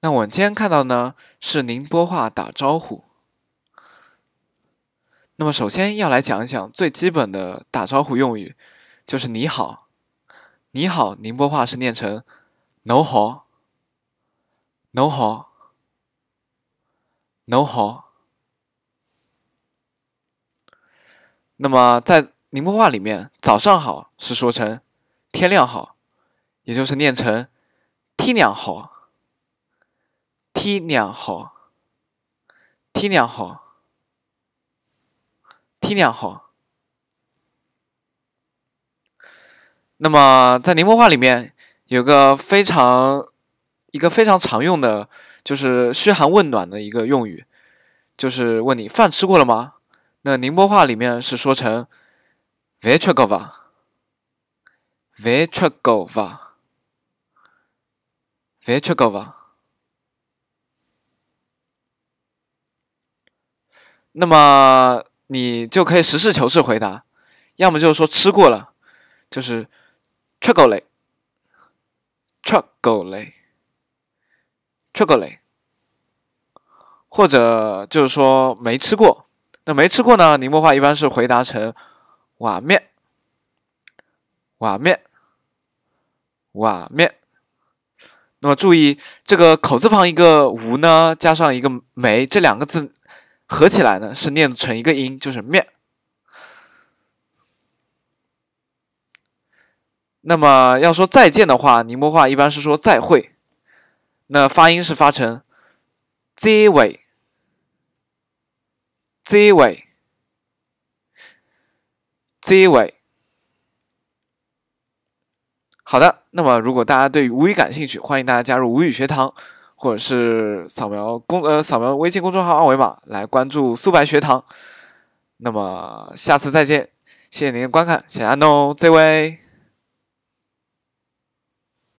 那我们今天看到呢是宁波话打招呼。那么首先要来讲一讲最基本的打招呼用语，就是你好。你好，宁波话是念成“侬好”。侬好。侬好。那么在宁波话里面，早上好是说成“天亮好”，也就是念成“天亮好”。天凉好，天凉好，天凉好。那么，在宁波话里面有个非常、一个非常常用的就是嘘寒问暖的一个用语，就是问你饭吃过了吗？那宁波话里面是说成“饭吃够伐”，“饭吃够伐”，“饭吃够伐”。那么你就可以实事求是回答，要么就是说吃过了，就是“ c c h o o l a t e c h o c o l a t e 或者就是说没吃过。那没吃过呢？宁波话一般是回答成“瓦面”，“瓦面”，“瓦面”。那么注意这个口字旁一个“无”呢，加上一个“没”这两个字。合起来呢，是念成一个音，就是“面”。那么要说再见的话，宁波话一般是说“再会”，那发音是发成 “z 尾、z 尾、z 尾”。好的，那么如果大家对吴语感兴趣，欢迎大家加入吴语学堂。或者是扫描公呃扫描微信公众号二维码来关注苏白学堂，那么下次再见，谢谢您的观看，谢谢安诺这位。